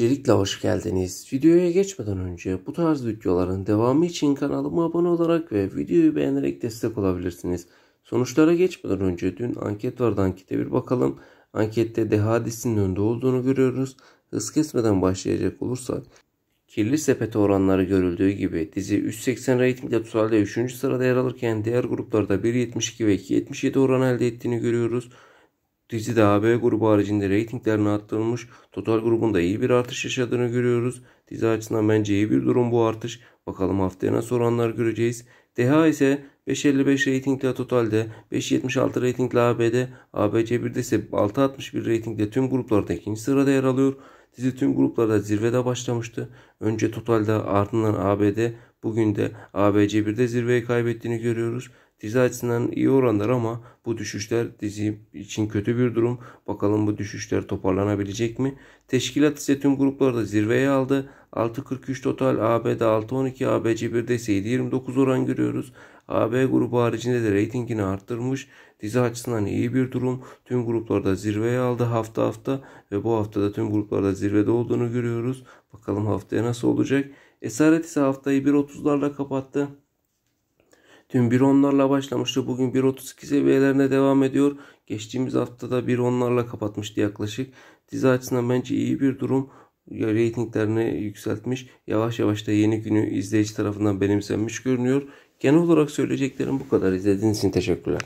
Öncelikle hoş geldiniz. Videoya geçmeden önce bu tarz videoların devamı için kanalıma abone olarak ve videoyu beğenerek destek olabilirsiniz. Sonuçlara geçmeden önce dün anket vardı ankete bir bakalım. Ankette de hadisinin önde olduğunu görüyoruz. Hız kesmeden başlayacak olursak. Kirli sepet oranları görüldüğü gibi dizi 3.80 reytingle totalde 3. sırada yer alırken diğer gruplarda 1.72 ve 2.77 oran elde ettiğini görüyoruz. Dizide AB grubu haricinde reytinglerini arttırmış, total grubunda iyi bir artış yaşadığını görüyoruz. Dizi açısından bence iyi bir durum bu artış. Bakalım haftaya nasıl oranlar göreceğiz. DH ise 5.55 reytingle totalde, 5.76 reytingle AB'de, ABC 1'de ise 6.61 reytingle tüm gruplarda ikinci sırada yer alıyor. Dizi tüm gruplarda zirvede başlamıştı. Önce totalde ardından AB'de, bugün de ABC 1'de zirveyi kaybettiğini görüyoruz. Dizi açısından iyi oranlar ama bu düşüşler dizi için kötü bir durum. Bakalım bu düşüşler toparlanabilecek mi? Teşkilat ise tüm gruplarda zirveye aldı. 6.43 total AB'de 6.12 ABC 1'de ise 7.29 oran görüyoruz. AB grubu haricinde de reytingini arttırmış. Dizi açısından iyi bir durum. Tüm gruplarda zirveye aldı hafta hafta ve bu haftada tüm gruplarda zirvede olduğunu görüyoruz. Bakalım haftaya nasıl olacak? Esaret ise haftayı 1.30'larla kapattı. Dün 1.10'larla başlamıştı. Bugün 1.32 seviyelerine devam ediyor. Geçtiğimiz haftada 1.10'larla kapatmıştı yaklaşık. Dizi açısından bence iyi bir durum. Ratinglerini yükseltmiş. Yavaş yavaş da yeni günü izleyici tarafından benimsenmiş görünüyor. Genel olarak söyleyeceklerim bu kadar. İzlediğiniz için teşekkürler.